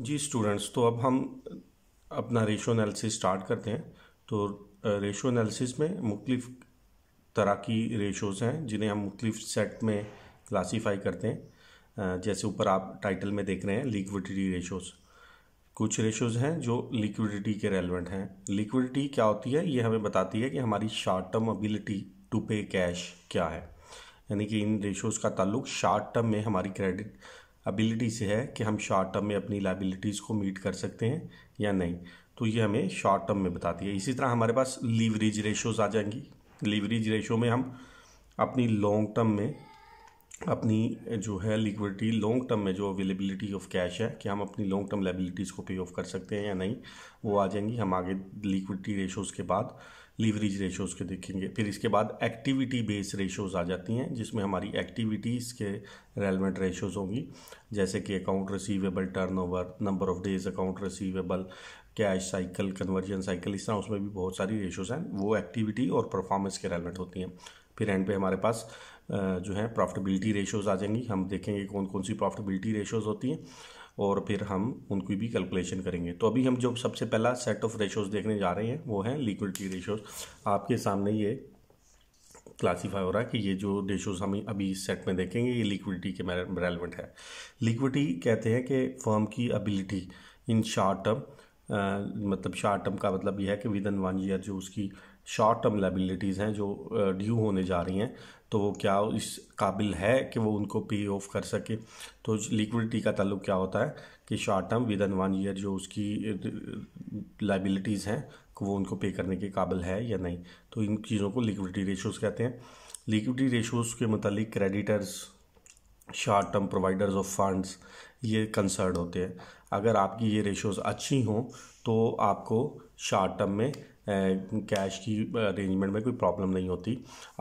जी students तो अब हम अपना रेशो एनालिसिस स्टार्ट करते हैं तो रेशो एनालिसिस में मुख्तफ तरह की रेशोज़ हैं जिन्हें हम मुख्तफ सेट में क्लासीफाई करते हैं जैसे ऊपर आप टाइटल में देख रहे हैं लिक्विडिटी रेशोज़ कुछ रेशोज़ हैं जो लिक्विडिटी के रेलिवेंट हैं लिक्विडिटी क्या होती है ये हमें बताती है कि हमारी short term ability to pay cash क्या है यानी कि इन रेशोज़ का ताल्लुक शार्ट टर्म में हमारी क्रेडिट एबिलिटी से है कि हम शॉर्ट टर्म में अपनी लाइबिलिटीज़ को मीट कर सकते हैं या नहीं तो ये हमें शॉर्ट टर्म में बताती है इसी तरह हमारे पास लीवरेज रेशोज़ आ जाएंगी लीवरेज रेशो में हम अपनी लॉन्ग टर्म में अपनी जो है लिक्विडिटी लॉन्ग टर्म में जो अवेलेबिलिटी ऑफ कैश है कि हम अपनी लॉन्ग टर्म लाइबिलिटीज़ को पे ऑफ कर सकते हैं या नहीं वो आ जाएंगी हम आगे लिक्विडिटी रेशोज़ के बाद लीवरेज रेशोज़ के देखेंगे फिर इसके बाद एक्टिविटी बेस रेशोज़ आ जाती हैं जिसमें हमारी एक्टिविटीज़ के रेलवेंट रेशोज़ होंगी जैसे कि account receivable turnover number of days account receivable cash cycle conversion cycle इस तरह उसमें भी बहुत सारी रेशोज़ हैं वो एक्टिविटी और परफॉर्मेंस के रेलवेंट होती हैं फिर एंड पे हमारे पास जो है प्रॉफिटेबिलिटी रेशोज़ आ जाएंगी हम देखेंगे कौन कौन सी प्रॉफिटेबिलिटी रेशोज़ होती हैं और फिर हम उनकी भी कैलकुलेशन करेंगे तो अभी हम जो सबसे पहला सेट ऑफ रेशोज़ देखने जा रहे हैं वो हैं लिक्विडिटी रेशोज़ आपके सामने ये क्लासीफाई हो रहा है कि ये जो रेशोज़ हम अभी सेट में देखेंगे ये लिक्विडिटी के रेलिवेंट है लिक्विडिटी कहते हैं कि फर्म की अबिलिटी इन शॉर्ट टर्म मतलब शॉर्ट टर्म का मतलब यह है कि विद इन वन ईयर जो उसकी शॉर्ट टर्म लाइबिलिटीज़ हैं जो ड्यू होने जा रही हैं तो वो क्या इस काबिल है कि वो उनको पे ऑफ कर सके तो लिक्विडिटी का तल्लु क्या होता है कि short term within one year जो उसकी लाइबिलिटीज़ हैं वो उनको पे करने के काबिल है या नहीं तो इन चीज़ों को लिक्विडिटी रेशोज़ कहते हैं लिक्विडिटी रेशोज़ के मतलब creditors short term providers of funds ये कंसर्ड होते हैं अगर आपकी ये रेशोज़ अच्छी हों तो आपको शॉर्ट टर्म में कैश की अरेंजमेंट uh, में कोई प्रॉब्लम नहीं होती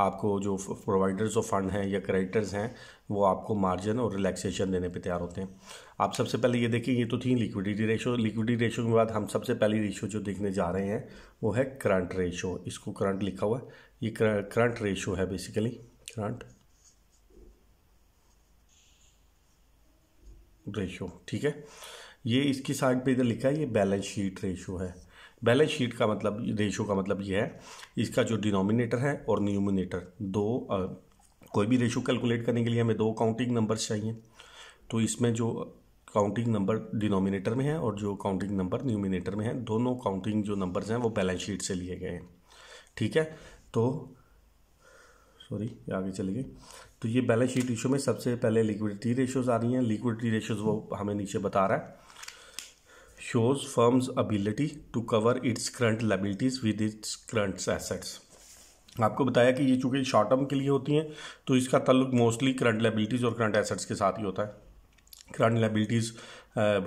आपको जो प्रोवाइडर्स ऑफ फंड हैं या क्रेडिटर्स हैं वो आपको मार्जिन और रिलैक्सेशन देने पे तैयार होते हैं आप सबसे पहले ये देखिए ये तो थी लिक्विडिटी रेशो लिक्विडिटी रेशो के बाद हम सबसे पहली रेशो जो देखने जा रहे हैं वो है करंट रेशो इसको करंट लिखा हुआ है ये करंट रेशो है बेसिकली करंट रेशो ठीक है ये इसकी साइड पे इधर लिखा है ये बैलेंस शीट रेशो है बैलेंस शीट का मतलब रेशो का मतलब ये है इसका जो डिनोमिनेटर है और न्यूमिनेटर दो आ, कोई भी रेशो कैलकुलेट करने के लिए हमें दो काउंटिंग नंबर्स चाहिए तो इसमें जो काउंटिंग नंबर डिनोमिनेटर में है और जो काउंटिंग नंबर न्यूमिनेटर में है दोनों काउंटिंग जो नंबर्स हैं वो बैलेंस शीट से लिए गए हैं ठीक है तो सॉरी आगे चले गए तो ये बैलेंस शीट रेशो में सबसे पहले लिक्विडिटी रेशोज़ आ रही हैं लिक्विडिटी रेशोज़ वो हमें नीचे बता रहा है shows firm's ability to cover its current liabilities with its current assets आपको बताया कि ये चूँकि शॉर्ट टर्म के लिए होती हैं तो इसका तल्लुक मोस्टली करंट लाइबिलिटीज़ और करंट एसेट्स के साथ ही होता है करंट लाइबिलिटीज़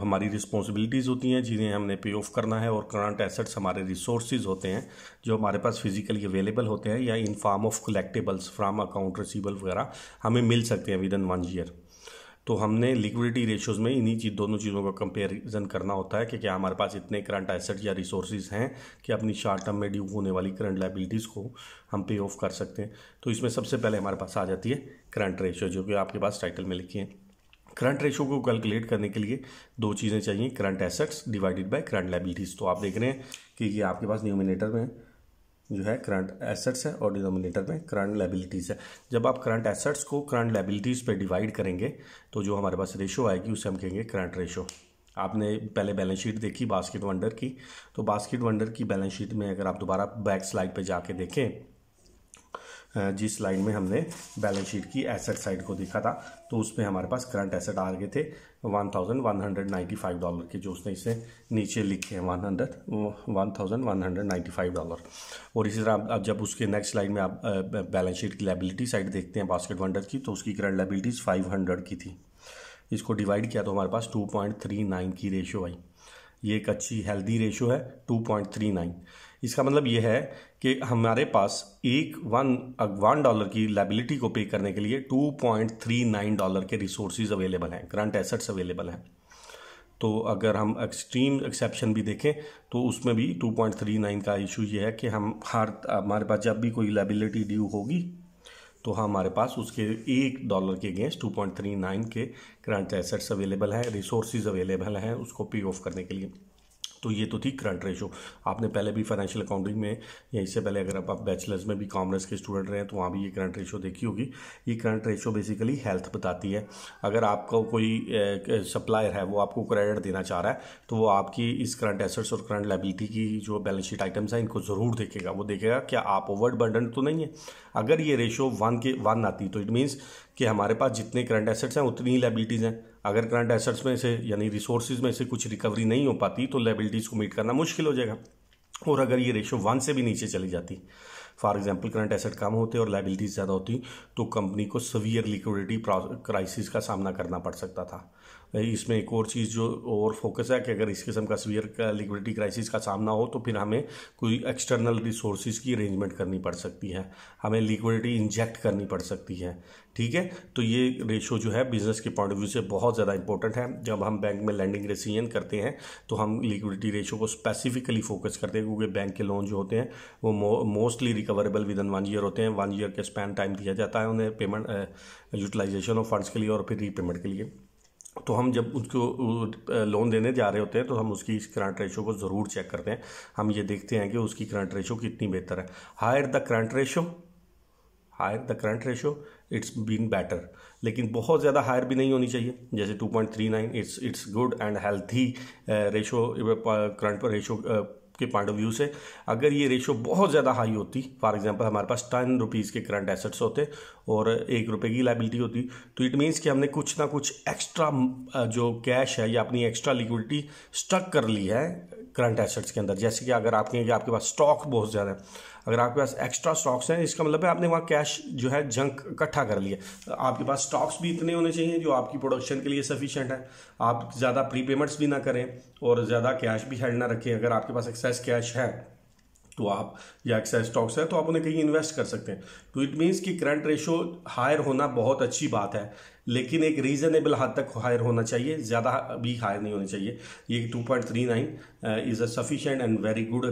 हमारी रिस्पॉन्सिबिलिटीज़ होती हैं जिन्हें हमने पे ऑफ करना है और करंट एसेट्स हमारे रिसोर्सेज होते हैं जो हमारे पास फिजिकली अवेलेबल होते हैं या in form of collectables from account receivable वगैरह हमें मिल सकते हैं विद इन वन ईयर तो हमने लिक्विडिटी रेशियोज़ में इन्हीं चीज दोनों चीज़ों का कंपेरिजन करना होता है कि क्या हमारे पास इतने करंट एसेट या रिसोर्सेज हैं कि अपनी शॉर्ट टर्म में ड्यू होने वाली करंट लाइबिलिटीज़ को हम पे ऑफ कर सकते हैं तो इसमें सबसे पहले हमारे पास आ जाती है करंट रेशियो जो कि आपके पास टाइटल में लिखी है करंट रेशो को कैलकुलेट करने के लिए दो चीज़ें चाहिए current assets divided by current liabilities तो आप देख रहे हैं कि ये आपके पास न्यूमिनेटर में है जो है करंट एसेट्स है और डिनोमिनेटर में करंट लाइबिलिटीज़ है जब आप करंट एसेट्स को करंट लाइबिलिटीज़ पे डिवाइड करेंगे तो जो हमारे पास रेशो आएगी उसे हम कहेंगे करंट रेशो आपने पहले बैलेंस शीट देखी बास्केट वंडर की तो बास्केट वंडर की बैलेंस शीट में अगर आप दोबारा बैक स्लाइड पर जाके देखें जिस लाइन में हमने बैलेंस शीट की एसेट साइड को देखा था तो उसमें हमारे पास करंट एसेट आ गए थे 1195 डॉलर के जो उसने इसे नीचे लिखे हैं 100 1195 डॉलर और इसी तरह अब जब उसके नेक्स्ट लाइन में आप बैलेंस शीट की लाइबिलिटी साइड देखते हैं बास्केट वंडर की तो उसकी करंट लाइबिलिटीज़ हंड्रेड की थी इसको डिवाइड किया तो हमारे पास नाइन की रेशो आई ये एक अच्छी हेल्दी रेशो है 2.39 इसका मतलब ये है कि हमारे पास एक वन वन डॉलर की लाइबिलिटी को पे करने के लिए two point three nine dollar के रिसोर्सेज अवेलेबल हैं करंट एसेट्स अवेलेबल हैं तो अगर हम एक्सट्रीम एक्सेप्शन भी देखें तो उसमें भी 2.39 का इशू ये है कि हम हर हमारे पास जब भी कोई लाइबिलिटी ड्यू होगी तो हमारे पास उसके एक डॉलर के अगेंस्ट नाइन के करंट एसेट्स अवेलेबल हैं रिसोर्स अवेलेबल हैं उसको पे ऑफ करने के लिए तो ये तो थी करंट रेशो आपने पहले भी फाइनेंशियल अकाउंटिंग में या इससे पहले अगर आप बैचलर्स में भी कॉमर्स के स्टूडेंट रहे हैं तो वहाँ भी ये करंट रेशो देखी होगी ये करंट रेशो बेसिकली हेल्थ बताती है अगर आपका कोई सप्लायर है वो आपको क्रेडिट देना चाह रहा है तो वो आपकी इस करंट एसेट्स और करंट लाइबिलिटी की जो बैलेंस शीट आइटम्स हैं इनको ज़रूर देखेगा वो देखेगा क्या आप ओवर बर्डन तो नहीं है अगर ये रेशो वन के वन आती तो इट मीन्स कि हमारे पास जितने करंट एसेट्स हैं उतनी ही लाइबिलिटीज़ हैं अगर करंट एसेट्स में से यानी रिसोर्सेज में से कुछ रिकवरी नहीं हो पाती तो लाइबिलिटीज़ को मीट करना मुश्किल हो जाएगा और अगर ये रेशो वन से भी नीचे चली जाती फॉर एग्जाम्पल करंट एसेट कम होते और लाइबिलिटीज़ ज़्यादा होती तो कंपनी को सवियर लिक्विडिटी क्राइसिस का सामना करना पड़ सकता था इसमें एक और चीज़ जो और फोकस है कि अगर इस किस्म का सवियर लिक्विडिटी क्राइसिस का सामना हो तो फिर हमें कोई एक्सटर्नल रिसोर्सिस की अरेंजमेंट करनी पड़ सकती है हमें लिक्विडिटी इंजेक्ट करनी पड़ सकती है ठीक है तो ये रेशो जो है बिज़नेस के पॉइंट ऑफ व्यू से बहुत ज़्यादा इंपॉर्टेंट है जब हम बैंक में लैंडिंग रेसियन करते हैं तो हम लिक्विडिटी रेशो को स्पेसिफिकली फोकस करते हैं क्योंकि बैंक के लोन जो होते हैं वो mostly recover recoverable within one year होते हैं वन ईयर के स्पैन टाइम दिया जाता है उन्हें पेमेंट यूटिलाइजेशन ऑफ फंड्स के लिए और फिर रीपेमेंट के लिए तो हम जब उसको लोन देने जा रहे होते हैं तो हम उसकी इस करंट रेशो को ज़रूर चेक करते हैं हम ये देखते हैं कि उसकी करंट रेशो कितनी बेहतर है higher the current ratio higher the current ratio it's been better लेकिन बहुत ज़्यादा हायर भी नहीं होनी चाहिए जैसे 2.39 it's it's good and healthy ratio current ratio के पॉइंट ऑफ व्यू से अगर ये रेशो बहुत ज़्यादा हाई होती फॉर एग्जांपल हमारे पास टेन रुपीज़ के करंट एसेट्स होते और एक रुपए की लाइबिलिटी होती तो इट मीन्स कि हमने कुछ ना कुछ एक्स्ट्रा जो कैश है या अपनी एक्स्ट्रा लिक्विडिटी स्टक कर ली है करंट एसेट्स के अंदर जैसे कि अगर आप कहेंगे आपके पास स्टॉक बहुत ज़्यादा है अगर आपके पास एक्स्ट्रा स्टॉक्स हैं इसका मतलब है आपने वहाँ कैश जो है जंक इकट्ठा कर लिया आपके पास स्टॉक्स भी इतने होने चाहिए जो आपकी प्रोडक्शन के लिए सफिशियंट है आप ज़्यादा प्री पेमेंट्स भी ना करें और ज़्यादा कैश भी हेल्ड ना रखें अगर आपके पास एक्सेस एक्सेस कैश है तो आप या एक्साइज स्टॉक्स है तो आप उन्हें कहीं इन्वेस्ट कर सकते हैं तो इट मीन्स कि करंट रेशो हायर होना बहुत अच्छी बात है लेकिन एक रीजनेबल हद तक हायर होना चाहिए ज़्यादा भी हायर नहीं होना चाहिए ये two point three nine is a sufficient and very good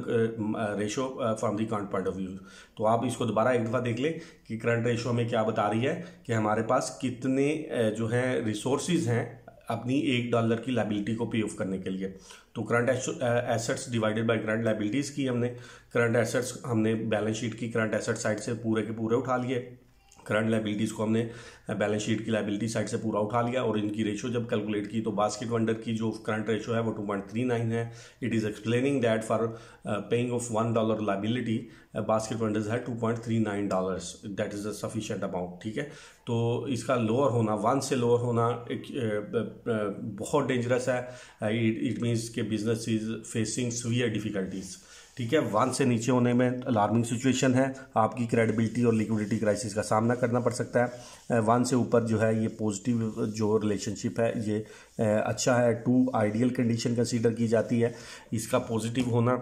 ratio from the current point of view तो आप इसको दोबारा एक दफ़ा देख लें कि करंट रेशो में क्या बता रही है कि हमारे पास कितने uh, जो है रिसोर्सेज हैं अपनी एक डॉलर की लाइबिलिटी को पे ऑफ करने के लिए तो current assets divided by current liabilities की हमने करंट एसेट्स हमने बैलेंस शीट की करंट एसेट साइड से पूरे के पूरे उठा लिए करंट लाइबिलिटीज़ को हमने बैलेंस शीट की लाइबिलिटी साइड से पूरा उठा लिया और इनकी रेशियो जब कैलकुलेट की तो बास्केट वंडर की जो करंट रेशियो है वो टू पॉइंट थ्री नाइन है it is explaining that for paying off one dollar liability Basket Wonders है two point three nine dollars that is a sufficient amount ठीक है तो इसका लोअर होना वन से लोअर होना एक, बहुत डेंजरस है इट इट मीन्स के business is facing severe difficulties ठीक है वन से नीचे होने में अलार्मिंग सिचुएशन है आपकी क्रेडिबिलिटी और लिक्विडिटी क्राइसिस का सामना करना पड़ सकता है वन से ऊपर जो है ये पॉजिटिव जो रिलेशनशिप है ये अच्छा है टू आइडियल कंडीशन कंसीडर की जाती है इसका पॉजिटिव होना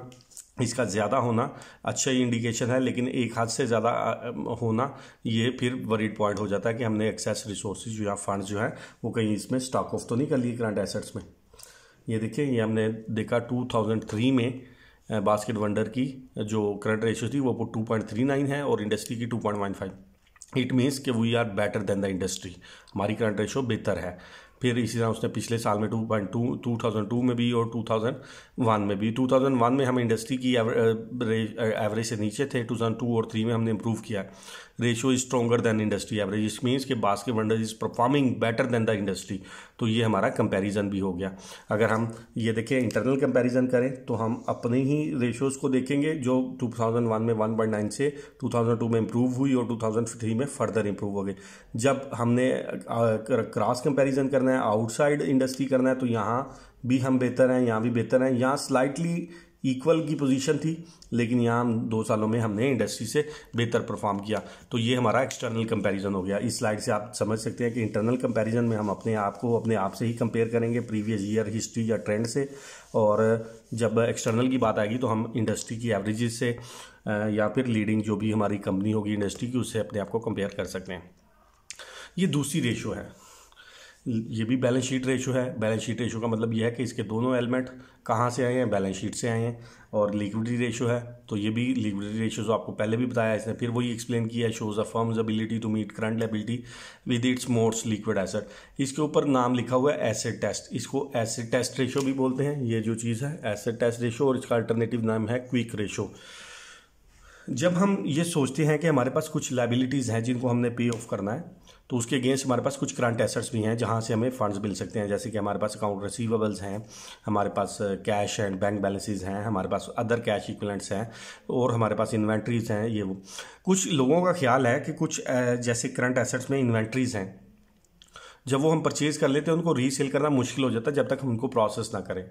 इसका ज़्यादा होना अच्छा ही इंडिकेशन है लेकिन एक हाथ से ज़्यादा होना ये फिर वरीड पॉइंट हो जाता है कि हमने एक्सेस जो या फंड्स जो हैं वो कहीं इसमें स्टॉक ऑफ तो नहीं कर लिए करंट एसेट्स में ये देखिए ये हमने देखा 2003 में बास्केट वंडर की जो करंट रेशियो थी वो टू पॉइंट थ्री नाइन है और इंडस्ट्री की two point one five it means कि we are better than the industry हमारी करंट रेशियो बेहतर है फिर इसी तरह उसने पिछले साल में two point two two thousand two में भी और टू थाउजेंड वन में भी टू थाउजेंड वन में हम इंडस्ट्री की एवरेज से नीचे थे टू थाउजेंड टू और थ्री में हमने इंप्रूव किया ratio is stronger than industry average इस मीन्स कि Basket Wonder is performing better than the industry तो ये हमारा कंपैरिजन भी हो गया अगर हम ये देखें इंटरनल कंपैरिजन करें तो हम अपने ही रेशियोज़ को देखेंगे जो 2001 में 1.9 से 2002 में इम्प्रूव हुई और 2003 में फर्दर इम्प्रूव हो गई जब हमने क्रॉस कंपैरिजन करना है आउटसाइड इंडस्ट्री करना है तो यहाँ भी हम बेहतर हैं यहाँ भी बेहतर हैं यहाँ स्लाइटली इक्वल की पोजीशन थी लेकिन यहाँ दो सालों में हमने इंडस्ट्री से बेहतर परफॉर्म किया तो ये हमारा एक्सटर्नल कंपैरिजन हो गया इस स्लाइड से आप समझ सकते हैं कि इंटरनल कंपैरिजन में हम अपने आप को अपने आप से ही कंपेयर करेंगे प्रीवियस ईयर हिस्ट्री या ट्रेंड से और जब एक्सटर्नल की बात आएगी तो हम इंडस्ट्री की एवरेज से या फिर लीडिंग जो भी हमारी कंपनी होगी इंडस्ट्री की उससे अपने आप को कंपेयर कर सकते हैं ये दूसरी रेशो है ये भी बैलेंस शीट रेशो है बैलेंस शीट रेशो का मतलब ये है कि इसके दोनों एलिमेंट कहाँ से आए हैं बैलेंस शीट से आए हैं और लिक्विडिटी रेशो है तो ये भी लिक्विडिटी रेशो जो आपको पहले भी बताया इसने फिर वही एक्सप्लेन किया shows a firm's ability to meet current liability with its मोर्स लिक्विड एसेट इसके ऊपर नाम लिखा हुआ है एसेट टेस्ट इसको एसेट टेस्ट रेशो भी बोलते हैं ये जो चीज़ है एसेट टेस्ट रेशो और इसका अल्टरनेटिव नाम है क्विक रेशो जब हम ये सोचते हैं कि हमारे पास कुछ लाइबिलिटीज़ हैं जिनको हमने पे ऑफ करना है तो उसके अगेंस्ट हमारे पास कुछ करंट एसेट्स भी हैं जहाँ से हमें फंड्स मिल सकते हैं जैसे कि हमारे पास अकाउंट रिसीवेबल्स हैं हमारे पास कैश एंड बैंक बैलेंसेज हैं हमारे पास अदर कैश इक्वलेंट्स हैं और हमारे पास इन्वेंट्रीज हैं ये वो कुछ लोगों का ख्याल है कि कुछ जैसे करंट एसेट्स में इन्वेंट्रीज हैं जब वो हम परचेज कर लेते हैं उनको रीसेल करना मुश्किल हो जाता है जब तक हम उनको प्रोसेस ना करें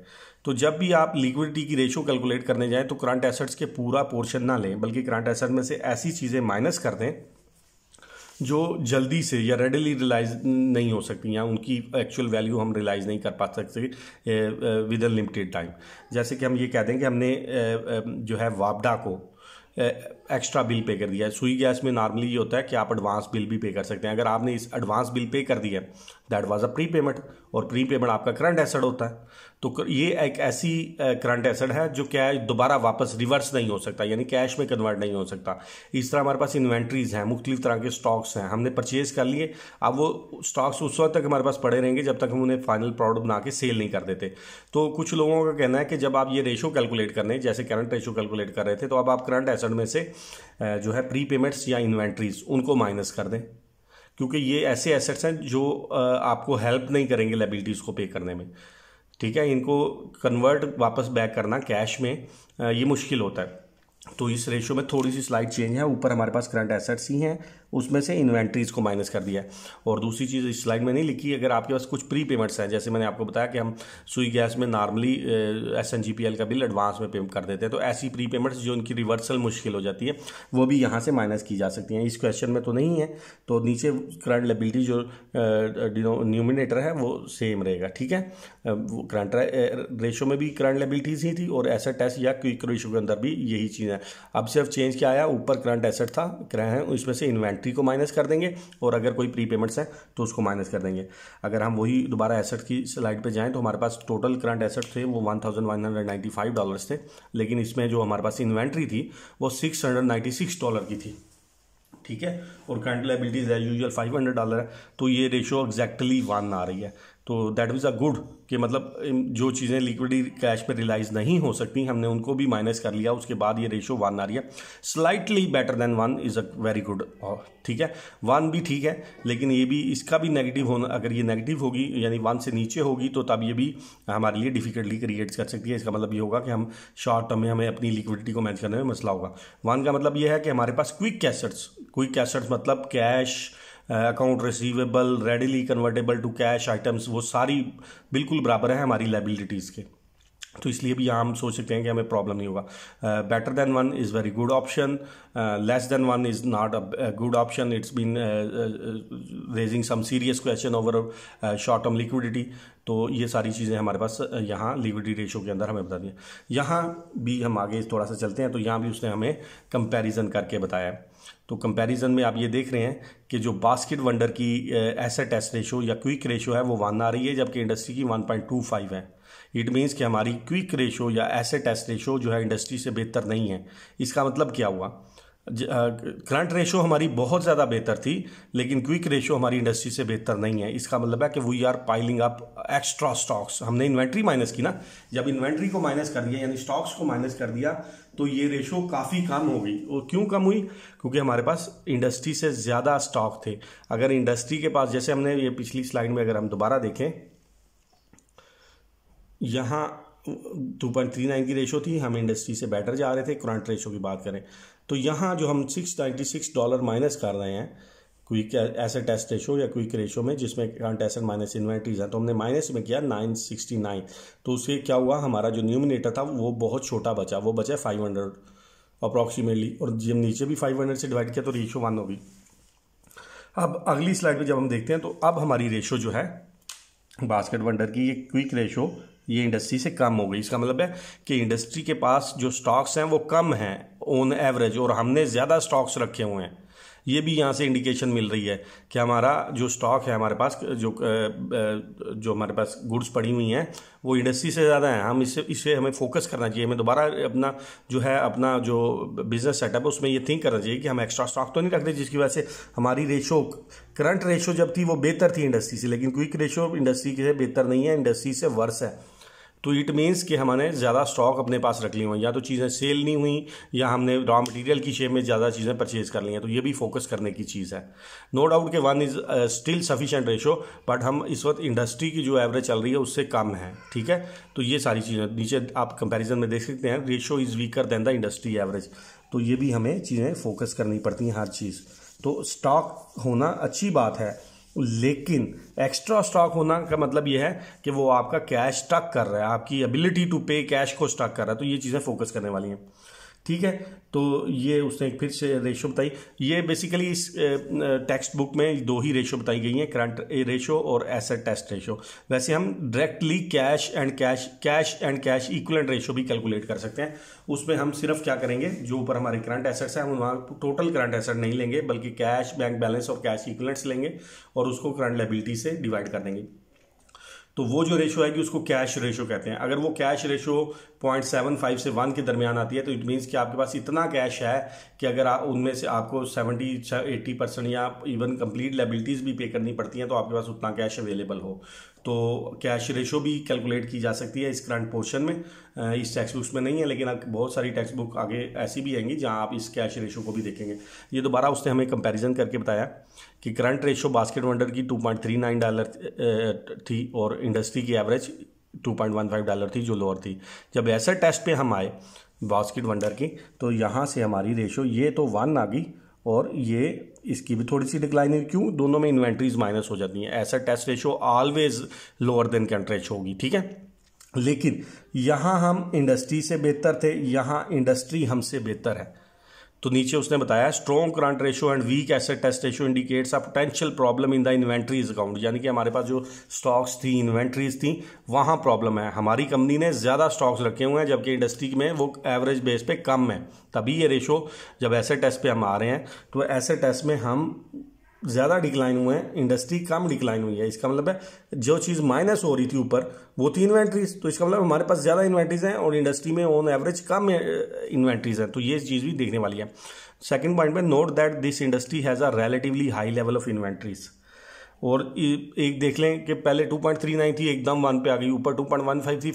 तो जब भी आप लिक्विडिटी की रेशो कैलकुलेट करने जाएं तो करंट एसेट्स के पूरा पोर्शन ना लें बल्कि करंट एसेट में से ऐसी चीज़ें माइनस कर दें जो जल्दी से या रेडिली रिलाइज नहीं हो सकती या उनकी एक्चुअल वैल्यू हम रिलाइज नहीं कर पा सकते विद अ लिमिटेड टाइम जैसे कि हम ये कह दें कि हमने जो है वापडा को एक्स्ट्रा बिल पे कर दिया है सुई गैस में नॉर्मली ये होता है कि आप एडवांस बिल भी पे कर सकते हैं अगर आपने इस एडवांस बिल पे कर दिया that was a prepayment और प्री पेमेंट आपका करंट एसड होता है तो ये एक ऐसी करंट एसड है जो क्या है दोबारा वापस रिवर्स नहीं हो सकता यानी कैश में कन्वर्ट नहीं हो सकता इस तरह हमारे पास इन्वेंट्रीज हैं मुख्तलिफ तरह के स्टॉक्स हैं हमने परचेज कर लिए अब वो स्टॉक्स उस वक्त तक हमारे पास पड़े रहेंगे जब तक हम उन्हें फाइनल प्रोडक्ट बना के सेल नहीं कर देते तो कुछ लोगों का कहना है कि जब आप ये रेशो कैलकुलेट कर रहे हैं जैसे करंट रेशो कैलकुलेट कर रहे थे तो अब आप करंट एसड में से जो है प्री पेमेंट्स या इन्वेंट्रीज उनको माइनस कर दें क्योंकि ये ऐसे एसेट्स हैं जो आपको हेल्प नहीं करेंगे लाइबिलिटीज़ को पे करने में ठीक है इनको कन्वर्ट वापस बैक करना कैश में ये मुश्किल होता है तो इस रेशो में थोड़ी सी स्लाइड चेंज है ऊपर हमारे पास करंट एसेट्स ही हैं उसमें से इन्वेंट्रीज़ को माइनस कर दिया है और दूसरी चीज़ इस स्लाइड में नहीं लिखी अगर आपके पास कुछ प्री पेमेंट्स हैं जैसे मैंने आपको बताया कि हम सुई गैस में normally S N G P L का बिल एडवांस में पे कर देते हैं तो ऐसी प्री पेमेंट्स जो उनकी रिवर्सल मुश्किल हो जाती है वो भी यहाँ से माइनस की जा सकती हैं इस क्वेश्चन में तो नहीं है तो नीचे करंट लेबिलिटी जो न्यूमिनेटर है वो सेम रहेगा ठीक है करंट रेशो में भी करंट लेबिलिटीज ही थी और एसेट टेस्ट या क्विक रेशो के अंदर भी यही चीज़ है अब सिर्फ चेंज क्या आया ऊपर करंट एसेट था क्रह उसमें से इन्वेंट इन्वेंट्री को माइनस कर देंगे और अगर कोई प्री पेमेंट्स है तो उसको माइनस कर देंगे अगर हम वही दोबारा एसेट की स्लाइड पर जाएँ तो हमारे पास टोटल करंट एसेट थे वो one thousand one hundred ninety five थे लेकिन इसमें जो हमारे पास इन्वेंट्री थी वो six hundred ninety six dollar की थी ठीक है और current liabilities as usual five hundred dollar है तो ये रेशो एग्जैक्टली वन आ रही है तो दैट इज़ अ गुड कि मतलब जो चीज़ें लिक्विडी कैश पे रिलाइज नहीं हो सकती हमने उनको भी माइनस कर लिया उसके बाद ये रेशो वन आ रही है slightly better than one is a very good ठीक है वन भी ठीक है लेकिन ये भी इसका भी नेगेटिव होना अगर ये नेगेटिव होगी यानी वन से नीचे होगी तो तब ये भी हमारे लिए डिफिकल्टी क्रिएट कर सकती है इसका मतलब ये होगा कि हम शॉर्ट टर्म में हमें अपनी लिक्विडिटी को मैनेज करने में मसला होगा वन का मतलब ये है कि हमारे पास क्विक कैसेट्स क्विक कैसेट्स मतलब cash account receivable readily convertible to cash items वो सारी बिल्कुल बराबर है हमारी लाइबिलिटीज़ के तो इसलिए भी हम सोच सकते हैं कि हमें प्रॉब्लम नहीं होगा better than one is very good option less than one is not a good option it's been raising some serious question over short term liquidity तो ये सारी चीज़ें हमारे पास यहाँ लिक्विडिटी रेशो के अंदर हमें बता दी यहाँ भी हम आगे थोड़ा सा चलते हैं तो यहाँ भी उसने हमें कंपेरिजन करके बताया तो कंपैरिजन में आप ये देख रहे हैं कि जो बास्केट वंडर की एसेट एस रेशो या क्विक रेशो है वो वन आ रही है जबकि इंडस्ट्री की वन पॉइंट टू फाइव है इट मीन्स कि हमारी क्विक रेशो या एसेट एस रेशो जो है इंडस्ट्री से बेहतर नहीं है इसका मतलब क्या हुआ करंट रेशो हमारी बहुत ज़्यादा बेहतर थी लेकिन क्विक रेशो हमारी इंडस्ट्री से बेहतर नहीं है इसका मतलब है कि we are piling up extra stocks हमने इन्वेंट्री माइनस की ना जब इन्वेंट्री को माइनस कर दिया यानी स्टॉक्स को माइनस कर दिया तो ये रेशो काफ़ी कम हो गई और क्यों कम हुई क्योंकि हमारे पास इंडस्ट्री से ज़्यादा स्टॉक थे अगर इंडस्ट्री के पास जैसे हमने ये पिछली स्लाइड में अगर हम दोबारा देखें यहाँ 2.39 की रेशो थी हम इंडस्ट्री से बेटर जा रहे थे करंट रेशो की बात करें तो यहाँ जो हम 696 डॉलर माइनस कर रहे हैं क्विक एसेट टेस्ट रेशो या क्विक रेशो में जिसमें करंट एसेट माइनस इन्वेंट्रीज है तो हमने माइनस में किया 969 तो उससे क्या हुआ हमारा जो न्यूमिनेटर था वो बहुत छोटा बचा वो बचा फाइव हंड्रेड अप्रॉक्सीमेटली और जब नीचे भी हंड्रेड से डिवाइड किया तो रेशो वन होगी अब अगली स्लाइड में जब हम देखते हैं तो अब हमारी रेशो जो है बास्केट वंडर की ये क्विक रेशो ये इंडस्ट्री से कम हो गई इसका मतलब है कि इंडस्ट्री के पास जो स्टॉक्स हैं वो कम हैं ऑन एवरेज और हमने ज़्यादा स्टॉक्स रखे हुए हैं ये भी यहाँ से इंडिकेशन मिल रही है कि हमारा जो स्टॉक है हमारे पास जो जो हमारे पास गुड्स पड़ी हुई हैं वो इंडस्ट्री से ज़्यादा हैं हम इससे इससे हमें फोकस करना चाहिए हमें दोबारा अपना जो है अपना जो बिज़नेस सेटअप है उसमें ये थिंक करना चाहिए कि हम एक्स्ट्रा स्टॉक तो नहीं रखते जिसकी वजह से हमारी रेशो करंट रेशो जब थी वो बेहतर थी इंडस्ट्री से लेकिन क्विक रेशो इंडस्ट्री से बेहतर नहीं है इंडस्ट्री से वर्स है तो इट मीन्स कि हमारे ज़्यादा स्टॉक अपने पास रख ली हुई या तो चीज़ें सेल नहीं हुई या हमने रॉ मटेरियल की शेप में ज़्यादा चीज़ें परचेज कर ली हैं तो ये भी फोकस करने की चीज़ है नो डाउट के one is still sufficient ratio but हम इस वक्त इंडस्ट्री की जो एवरेज चल रही है उससे कम है ठीक है तो ये सारी चीज़ें नीचे आप कंपेरिजन में देख सकते हैं ratio is weaker than the industry average तो ये भी हमें चीज़ें फोकस करनी पड़ती हैं हर चीज़ तो स्टॉक होना अच्छी बात है लेकिन एक्स्ट्रा स्टॉक होना का मतलब यह है कि वो आपका कैश स्टक कर रहा है आपकी एबिलिटी टू पे कैश को स्टक कर रहा है तो ये चीज़ें फोकस करने वाली हैं ठीक है तो ये उसने फिर से रेशो बताई ये बेसिकली इस टेक्स्ट बुक में दो ही रेशो बताई गई हैं करंट रेशो और एसेट टेस्ट रेशो वैसे हम directly cash and cash cash and cash equivalent ratio भी कैलकुलेट कर सकते हैं उसमें हम सिर्फ क्या करेंगे जो ऊपर हमारे करंट एसेट्स हैं हम वहाँ टोटल करंट एसेट नहीं लेंगे बल्कि कैश बैंक बैलेंस और कैश इक्वलेंट्स लेंगे और उसको करंट लाइबिलिटी से डिवाइड कर देंगे तो वो जो रेशो आएगी उसको कैश रेशो कहते हैं अगर वो cash ratio point seven five से वन के दरमियान आती है तो इट मीन्स कि आपके पास इतना कैश है कि अगर आप उनमें से आपको सेवेंटी एट्टी परसेंट या इवन कंप्लीट लेबिलिटीज़ भी पे करनी पड़ती हैं तो आपके पास उतना कैश अवेलेबल हो तो कैश रेशो भी कैलकुलेट की जा सकती है इस करंट पोर्शन में इस टेक्स्ट बुक्स में नहीं है लेकिन बहुत सारी टेक्स्ट बुक आगे ऐसी भी आएंगी जहां आप इस कैश रेशो को भी देखेंगे ये दोबारा उसने हमें कंपैरिजन करके बताया कि करंट रेशो बास्केट वंडर की 2.39 डॉलर थी और इंडस्ट्री की एवरेज 2.15 डॉलर थी जो लोअर थी जब ऐसे टेस्ट पे हम आए बास्किट वंडर की तो यहाँ से हमारी रेशो ये तो वन आ गई और ये इसकी भी थोड़ी सी डिक्लाइन है क्यों दोनों में इन्वेंट्रीज माइनस हो जाती हैं ऐसा test ratio always lower than कंट्रेच होगी ठीक है लेकिन यहाँ हम इंडस्ट्री से बेहतर थे यहाँ इंडस्ट्री हमसे बेहतर है तो नीचे उसने बताया strong current ratio and weak asset test ratio indicates a potential problem in the inventories account यानी कि हमारे पास जो स्टॉक्स थी इन्वेंट्रीज थी वहाँ प्रॉब्लम है हमारी कंपनी ने ज़्यादा स्टॉक्स रखे हुए हैं जबकि इंडस्ट्री में वो एवरेज बेस पे कम है तभी ये रेशो जब एसेट टेस्ट पे हम आ रहे हैं तो ऐसे टेस्ट में हम ज़्यादा डिक्लाइन हुए हैं इंडस्ट्री कम डिक्लाइन हुई है इसका मतलब है जो चीज़ माइनस हो रही थी ऊपर वो थी इन्वेंट्रीज तो इसका मतलब हमारे पास ज़्यादा इन्वेंट्रीज हैं और इंडस्ट्री में ऑन एवरेज कम इन्वेंट्रीज हैं तो ये चीज़ भी देखने वाली है सेकेंड पॉइंट में note that this industry has a relatively high level of inventories और एक देख लें कि पहले 2.39 थी एकदम वन पे आ गई ऊपर 2.15 थी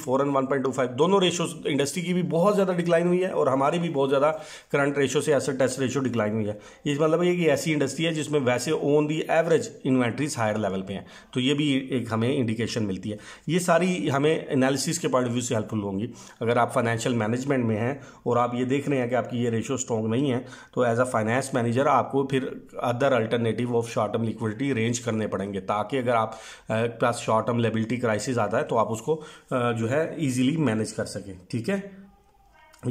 टू 1.25 दोनों रेशो इंडस्ट्री की भी बहुत ज़्यादा डिक्लाइन हुई है और हमारी भी बहुत ज़्यादा करंट रेशो से एसेट टेस्ट रेशो डिक्लाइन हुई है ये मतलब ये कि ऐसी इंडस्ट्री है जिसमें वैसे on the average inventories higher level पे हैं तो ये भी एक हमें इंडिकेशन मिलती है ये सारी हमें एनालिसिस के पॉइंट ऑफ व्यू से हेल्पफुल होंगी अगर आप फाइनेंशियल मैनेजमेंट में हैं और आप ये देख रहे हैं कि आपकी ये रेशो स्ट्रॉन्ग नहीं है तो एज अ फाइनेंस मैनेजर आपको फिर other alternative of short term liquidity range करने पड़ेंगे ताकि अगर आप पास शॉर्ट टर्म लेबिलिटी क्राइसिस आता है तो आप उसको जो है ईजिली मैनेज कर सकें ठीक है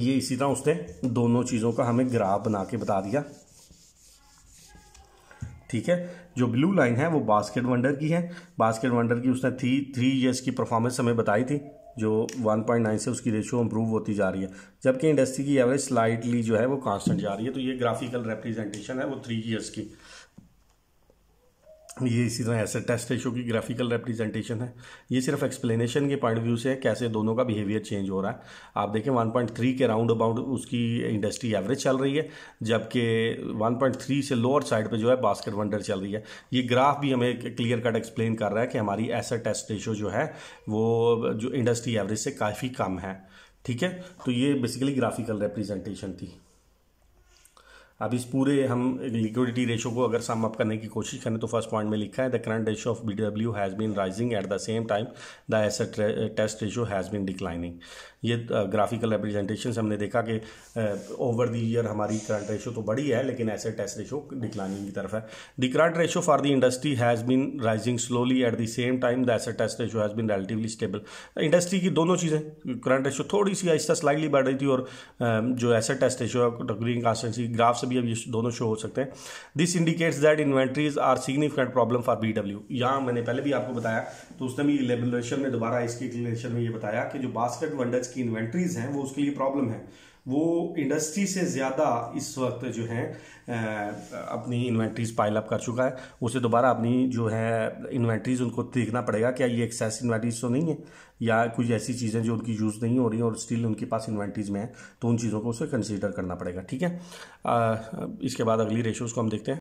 ये इसी तरह उसने दोनों चीज़ों का हमें ग्राफ बना के बता दिया ठीक है जो ब्लू लाइन है वो बास्केट वंडर की है बास्केट वंडर की उसने थ्री थ्री ईयर्स की परफॉर्मेंस हमें बताई थी जो 1.9 से उसकी रेशियो इंप्रूव होती जा रही है जबकि इंडस्ट्री की एवरेज स्लाइटली जो है वो कांस्टेंट जा रही है तो ये ग्राफिकल रिप्रेजेंटेशन है वो थ्री ईयर्स की ये इसी तरह ऐसे टेस्ट रेशो की ग्राफिकल रिप्रेजेंटेशन है ये सिर्फ एक्सप्लेनेशन के पॉइंट व्यू से है कैसे दोनों का बिहेवियर चेंज हो रहा है आप देखें 1.3 के राउंड अबाउट उसकी इंडस्ट्री एवरेज चल रही है जबकि 1.3 से लोअर साइड पे जो है बास्केट वंडर चल रही है ये ग्राफ भी हमें क्लियर कट एक्सप्लेन कर रहा है कि हमारी ऐसा टेस्ट रेशो जो है वो जो इंडस्ट्री एवरेज से काफ़ी कम है ठीक है तो ये बेसिकली ग्राफिकल रिप्रेजेंटेशन थी अब इस पूरे हम लिक्विडिटी रेशो को अगर सम अप करने की कोशिश करें तो फर्स्ट पॉइंट में लिखा है the current ratio of B W has been rising at the same time the asset test ratio has been declining ये ग्राफिकल रिप्रेजेंटेशन हमने देखा कि ओवर द ईयर हमारी करंट रेशो तो बड़ी है लेकिन ऐसे टेस्ट रेशो डिक्लाइनिंग की तरफ है the current ratio for the industry has been rising slowly at the same time the asset test ratio has been relatively stable industry की दोनों चीज़ें करंट रेशो थोड़ी सी आहिस्ता स्लाइडली बढ़ रही थी और जो एसेट टेस्ट रेशो है ग्रीन ग्राफ से भी अब ये दोनों शो हो सकते हैं this indicates that inventories are significant problem for B W यहाँ मैंने पहले भी आपको बताया तो उसने भी लेबलेशन में दोबारा इसकी एक्सप्लेनेशन में ये बताया कि जो बास्केट वंडर्स की इन्वेंट्रीज हैं वो उसके लिए प्रॉब्लम है वो इंडस्ट्री से ज़्यादा इस वक्त जो है अपनी इन्वेंट्रीज पाइल अप कर चुका है उसे दोबारा अपनी जो है इन्वेंट्रीज उनको देखना पड़ेगा क्या ये एक्सेस इन्वेंट्रीज तो नहीं है या कुछ ऐसी चीज़ें जो उनकी यूज़ नहीं हो रही और स्टिल उनके पास इन्वेंट्रीज में है तो उन चीज़ों को उसे कंसिडर करना पड़ेगा ठीक है इसके बाद अगली रेशोज़ को हम देखते हैं